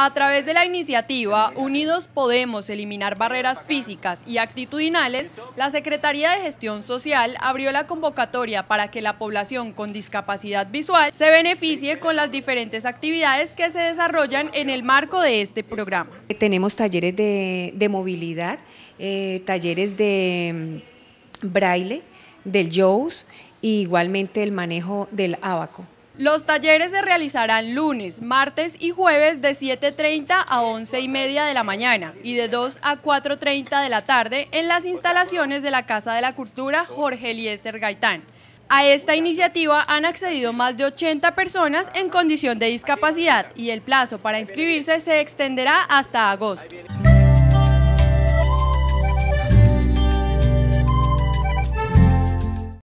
A través de la iniciativa Unidos Podemos Eliminar Barreras Físicas y Actitudinales, la Secretaría de Gestión Social abrió la convocatoria para que la población con discapacidad visual se beneficie con las diferentes actividades que se desarrollan en el marco de este programa. Tenemos talleres de, movilidad, eh, talleres de mm, braille, del JOWS e igualmente el manejo del abaco. Los talleres se realizarán lunes, martes y jueves de 7.30 a 11.30 de la mañana y de 2 a 4.30 de la tarde en las instalaciones de la Casa de la Cultura Jorge Eliezer Gaitán. A esta iniciativa han accedido más de 80 personas en condición de discapacidad y el plazo para inscribirse se extenderá hasta agosto.